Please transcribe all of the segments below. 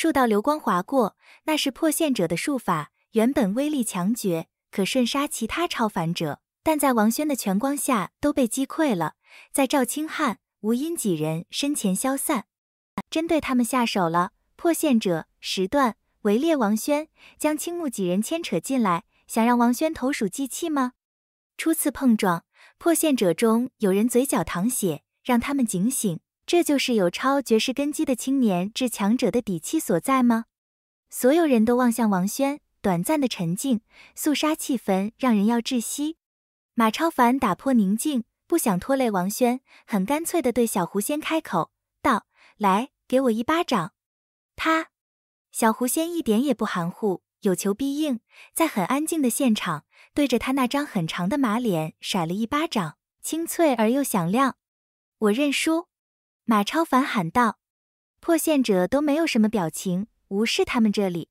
数道流光划过，那是破线者的术法，原本威力强绝，可瞬杀其他超凡者，但在王轩的拳光下都被击溃了，在赵清汉、吴音几人身前消散。针对他们下手了，破线者时段围猎王轩，将青木几人牵扯进来，想让王轩投鼠忌器吗？初次碰撞，破线者中有人嘴角淌血，让他们警醒。这就是有超绝世根基的青年至强者的底气所在吗？所有人都望向王轩，短暂的沉静，肃杀气氛让人要窒息。马超凡打破宁静，不想拖累王轩，很干脆的对小狐仙开口道：“来，给我一巴掌。”他，小狐仙一点也不含糊，有求必应，在很安静的现场，对着他那张很长的马脸甩了一巴掌，清脆而又响亮。我认输。马超凡喊道：“破线者都没有什么表情，无视他们。”这里，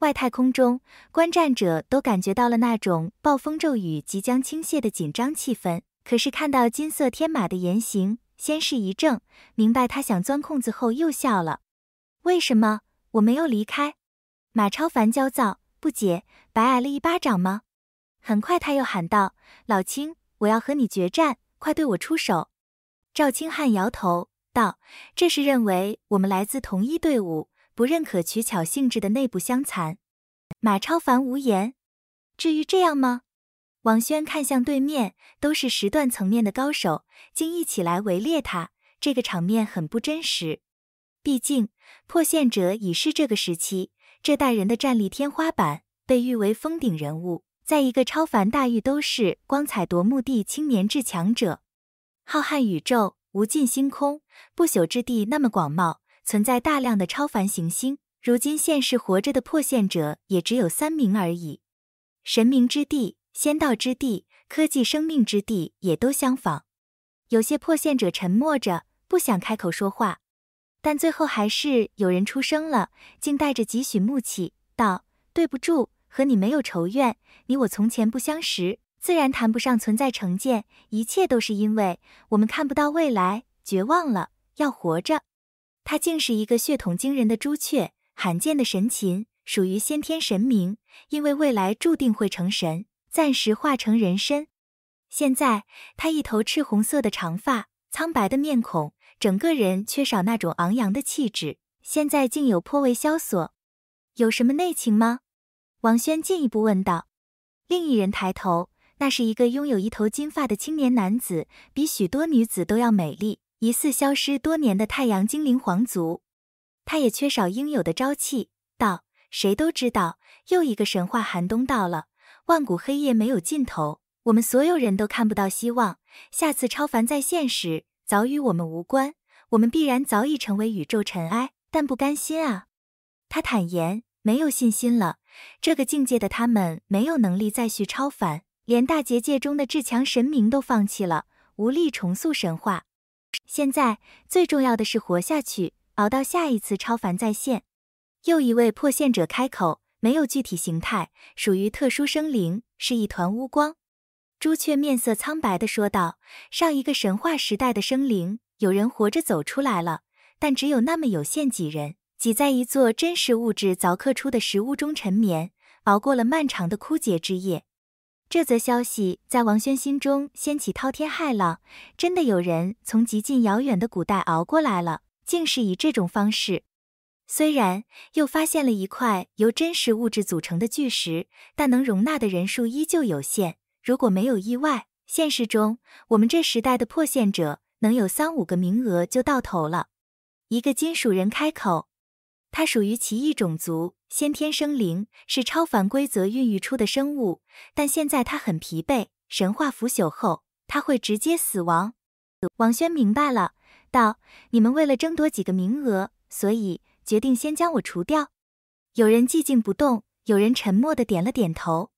外太空中观战者都感觉到了那种暴风骤雨即将倾泻的紧张气氛。可是看到金色天马的言行，先是一怔，明白他想钻空子后，又笑了。为什么我没有离开？马超凡焦躁不解，白挨了一巴掌吗？很快他又喊道：“老青，我要和你决战，快对我出手！”赵青汉摇头。道，这是认为我们来自同一队伍，不认可取巧性质的内部相残。马超凡无言。至于这样吗？王轩看向对面，都是时段层面的高手，竟一起来围猎他，这个场面很不真实。毕竟破线者已是这个时期这代人的战力天花板，被誉为封顶人物，在一个超凡大域都是光彩夺目的青年至强者。浩瀚宇宙。无尽星空，不朽之地那么广袤，存在大量的超凡行星。如今现世活着的破线者也只有三名而已。神明之地、仙道之地、科技生命之地也都相仿。有些破线者沉默着，不想开口说话，但最后还是有人出声了，竟带着几许木气道：“对不住，和你没有仇怨，你我从前不相识。”自然谈不上存在成见，一切都是因为我们看不到未来，绝望了要活着。他竟是一个血统惊人的朱雀，罕见的神禽，属于先天神明，因为未来注定会成神，暂时化成人身。现在他一头赤红色的长发，苍白的面孔，整个人缺少那种昂扬的气质，现在竟有颇为萧索。有什么内情吗？王轩进一步问道。另一人抬头。那是一个拥有一头金发的青年男子，比许多女子都要美丽。疑似消失多年的太阳精灵皇族，他也缺少应有的朝气。道，谁都知道，又一个神话寒冬到了，万古黑夜没有尽头，我们所有人都看不到希望。下次超凡再现时，早与我们无关，我们必然早已成为宇宙尘埃。但不甘心啊！他坦言，没有信心了。这个境界的他们，没有能力再续超凡。连大结界中的至强神明都放弃了，无力重塑神话。现在最重要的是活下去，熬到下一次超凡再现。又一位破线者开口，没有具体形态，属于特殊生灵，是一团乌光。朱雀面色苍白的说道：“上一个神话时代的生灵，有人活着走出来了，但只有那么有限几人，挤在一座真实物质凿刻出的石屋中沉眠，熬过了漫长的枯竭之夜。”这则消息在王轩心中掀起滔天骇浪，真的有人从极尽遥远的古代熬过来了，竟是以这种方式。虽然又发现了一块由真实物质组成的巨石，但能容纳的人数依旧有限。如果没有意外，现实中我们这时代的破线者能有三五个名额就到头了。一个金属人开口，他属于奇异种族。先天生灵是超凡规则孕育出的生物，但现在他很疲惫。神话腐朽后，他会直接死亡。王轩明白了，道：“你们为了争夺几个名额，所以决定先将我除掉。”有人寂静不动，有人沉默的点了点头，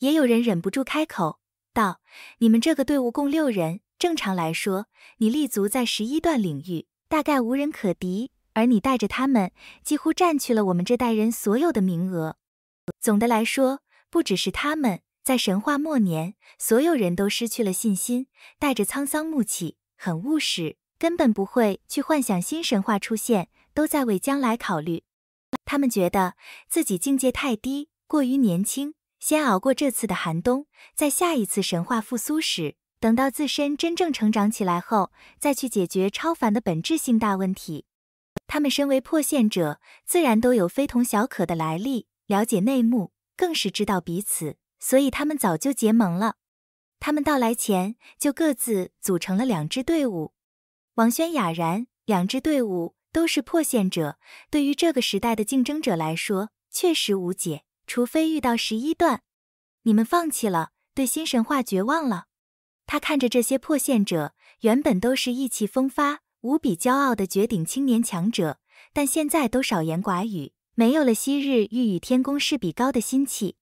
也有人忍不住开口道：“你们这个队伍共六人，正常来说，你立足在十一段领域，大概无人可敌。”而你带着他们，几乎占去了我们这代人所有的名额。总的来说，不只是他们在神话末年，所有人都失去了信心，带着沧桑暮气，很务实，根本不会去幻想新神话出现，都在为将来考虑。他们觉得自己境界太低，过于年轻，先熬过这次的寒冬，在下一次神话复苏时，等到自身真正成长起来后，再去解决超凡的本质性大问题。他们身为破线者，自然都有非同小可的来历，了解内幕，更是知道彼此，所以他们早就结盟了。他们到来前就各自组成了两支队伍。王轩哑然，两支队伍都是破线者，对于这个时代的竞争者来说，确实无解，除非遇到十一段。你们放弃了，对新神话绝望了？他看着这些破线者，原本都是意气风发。无比骄傲的绝顶青年强者，但现在都少言寡语，没有了昔日欲与天公试比高的心气。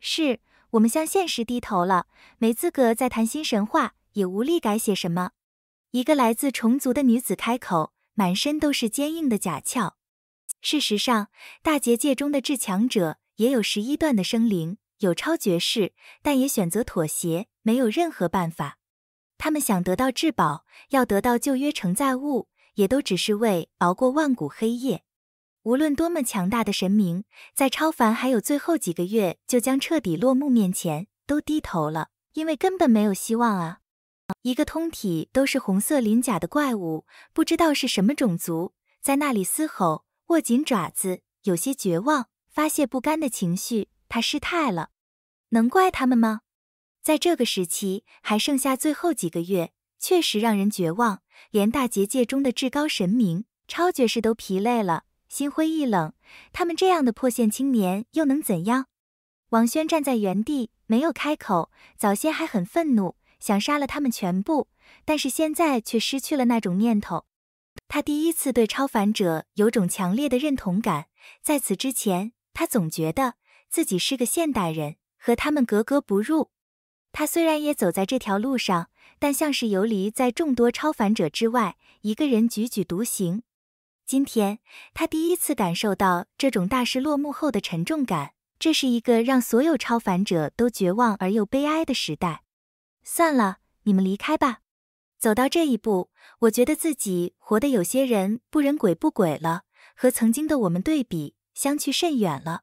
是我们向现实低头了，没资格再谈新神话，也无力改写什么。一个来自虫族的女子开口，满身都是坚硬的甲壳。事实上，大结界中的至强者也有十一段的生灵，有超绝世，但也选择妥协，没有任何办法。他们想得到至宝，要得到旧约承载物，也都只是为熬过万古黑夜。无论多么强大的神明，在超凡还有最后几个月就将彻底落幕面前，都低头了，因为根本没有希望啊！一个通体都是红色鳞甲的怪物，不知道是什么种族，在那里嘶吼，握紧爪子，有些绝望，发泄不甘的情绪。他失态了，能怪他们吗？在这个时期，还剩下最后几个月，确实让人绝望。连大结界中的至高神明、超爵士都疲累了，心灰意冷。他们这样的破线青年又能怎样？王轩站在原地没有开口。早先还很愤怒，想杀了他们全部，但是现在却失去了那种念头。他第一次对超凡者有种强烈的认同感。在此之前，他总觉得自己是个现代人，和他们格格不入。他虽然也走在这条路上，但像是游离在众多超凡者之外，一个人踽踽独行。今天，他第一次感受到这种大事落幕后的沉重感。这是一个让所有超凡者都绝望而又悲哀的时代。算了，你们离开吧。走到这一步，我觉得自己活得有些人不人鬼不鬼了，和曾经的我们对比，相去甚远了。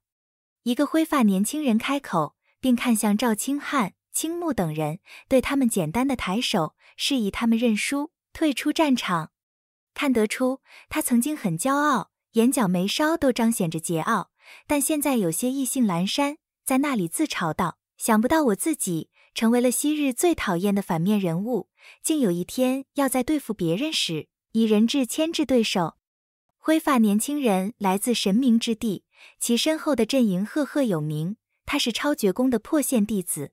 一个灰发年轻人开口，并看向赵清汉。青木等人对他们简单的抬手示意，他们认输，退出战场。看得出，他曾经很骄傲，眼角眉梢都彰显着桀骜，但现在有些意兴阑珊，在那里自嘲道：“想不到我自己成为了昔日最讨厌的反面人物，竟有一天要在对付别人时以人质牵制对手。”灰发年轻人来自神明之地，其身后的阵营赫赫有名，他是超绝宫的破线弟子。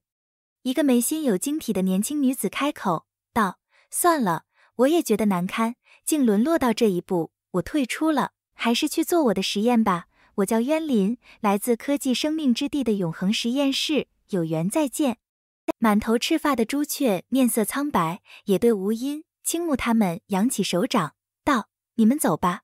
一个眉心有晶体的年轻女子开口道：“算了，我也觉得难堪，竟沦落到这一步，我退出了，还是去做我的实验吧。我叫渊林，来自科技生命之地的永恒实验室，有缘再见。”满头赤发的朱雀面色苍白，也对吴音、青木他们扬起手掌道：“你们走吧。”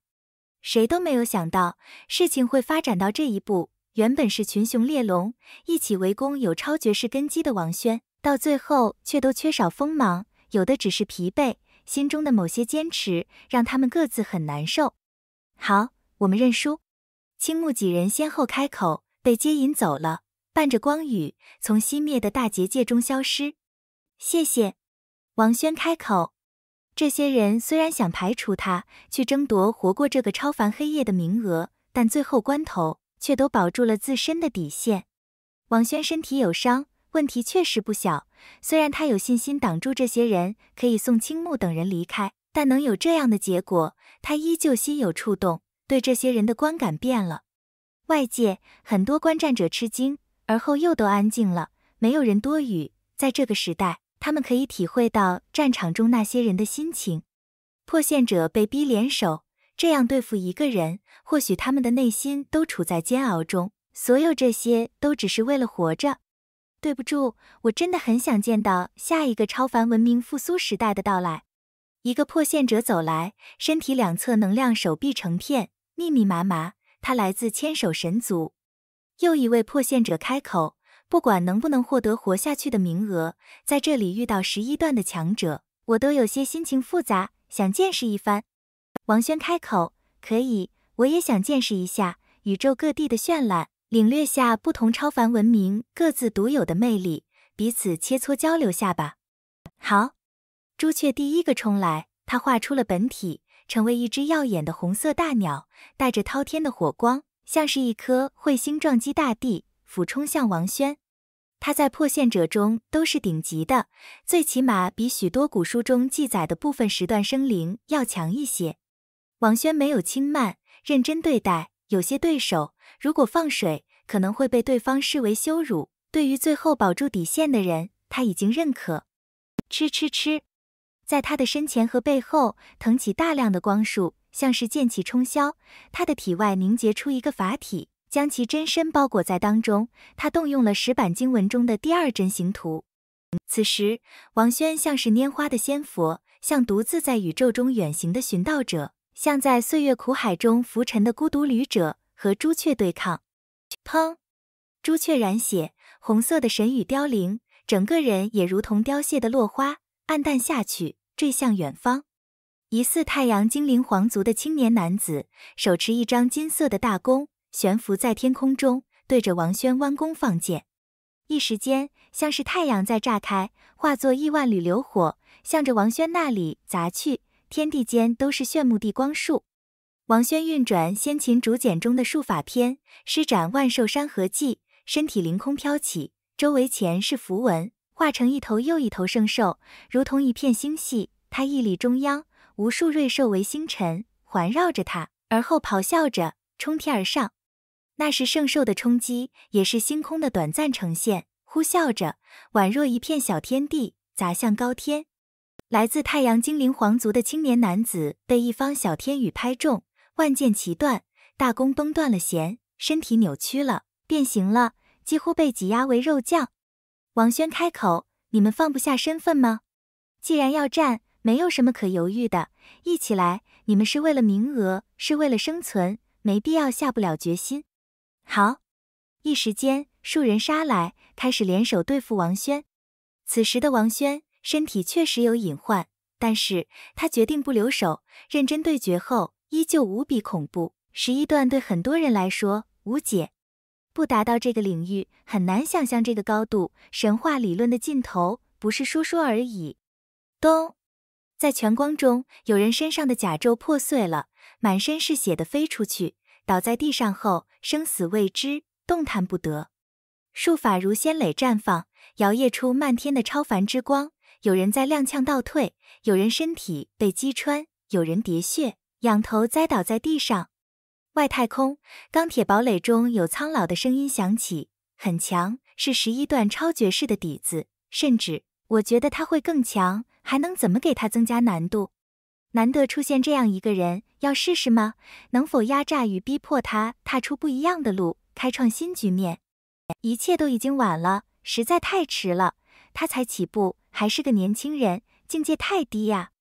谁都没有想到，事情会发展到这一步。原本是群雄猎龙，一起围攻有超绝世根基的王轩，到最后却都缺少锋芒，有的只是疲惫，心中的某些坚持让他们各自很难受。好，我们认输。青木几人先后开口，被接引走了，伴着光雨，从熄灭的大结界中消失。谢谢。王轩开口，这些人虽然想排除他，去争夺活过这个超凡黑夜的名额，但最后关头。却都保住了自身的底线。王轩身体有伤，问题确实不小。虽然他有信心挡住这些人，可以送青木等人离开，但能有这样的结果，他依旧心有触动，对这些人的观感变了。外界很多观战者吃惊，而后又都安静了，没有人多语。在这个时代，他们可以体会到战场中那些人的心情。破线者被逼联手。这样对付一个人，或许他们的内心都处在煎熬中。所有这些都只是为了活着。对不住，我真的很想见到下一个超凡文明复苏时代的到来。一个破线者走来，身体两侧能量手臂成片，密密麻麻。他来自千手神族。又一位破线者开口：“不管能不能获得活下去的名额，在这里遇到十一段的强者，我都有些心情复杂，想见识一番。”王轩开口：“可以，我也想见识一下宇宙各地的绚烂，领略下不同超凡文明各自独有的魅力，彼此切磋交流下吧。”好，朱雀第一个冲来，他化出了本体，成为一只耀眼的红色大鸟，带着滔天的火光，像是一颗彗星撞击大地，俯冲向王轩。他在破线者中都是顶级的，最起码比许多古书中记载的部分时段生灵要强一些。王轩没有轻慢，认真对待。有些对手，如果放水，可能会被对方视为羞辱。对于最后保住底线的人，他已经认可。吃吃吃，在他的身前和背后腾起大量的光束，像是剑气冲霄。他的体外凝结出一个法体，将其真身包裹在当中。他动用了石板经文中的第二真形图。此时，王轩像是拈花的仙佛，像独自在宇宙中远行的寻道者。像在岁月苦海中浮沉的孤独旅者，和朱雀对抗。砰！朱雀染血，红色的神羽凋零，整个人也如同凋谢的落花，黯淡下去，坠向远方。疑似太阳精灵皇族的青年男子，手持一张金色的大弓，悬浮在天空中，对着王轩弯弓放箭。一时间，像是太阳在炸开，化作亿万缕流火，向着王轩那里砸去。天地间都是炫目的光束。王轩运转先秦竹简中的术法篇，施展万寿山河技，身体凌空飘起，周围全是符文，化成一头又一头圣兽，如同一片星系。他屹立中央，无数瑞兽为星辰环绕着他，而后咆哮着冲天而上。那是圣兽的冲击，也是星空的短暂呈现。呼啸着，宛若一片小天地，砸向高天。来自太阳精灵皇族的青年男子被一方小天羽拍中，万箭齐断，大弓崩断了弦，身体扭曲了，变形了，几乎被挤压为肉酱。王轩开口：“你们放不下身份吗？既然要战，没有什么可犹豫的，一起来！你们是为了名额，是为了生存，没必要下不了决心。”好，一时间数人杀来，开始联手对付王轩。此时的王轩。身体确实有隐患，但是他决定不留手，认真对决后依旧无比恐怖。十一段对很多人来说无解，不达到这个领域，很难想象这个高度。神话理论的尽头不是说说而已。咚，在全光中，有人身上的甲胄破碎了，满身是血的飞出去，倒在地上后生死未知，动弹不得。术法如仙蕾绽放，摇曳出漫天的超凡之光。有人在踉跄倒退，有人身体被击穿，有人喋血，仰头栽倒在地上。外太空钢铁堡垒中有苍老的声音响起，很强，是十一段超绝世的底子，甚至我觉得他会更强。还能怎么给他增加难度？难得出现这样一个人，要试试吗？能否压榨与逼迫他踏出不一样的路，开创新局面？一切都已经晚了，实在太迟了，他才起步。还是个年轻人，境界太低呀。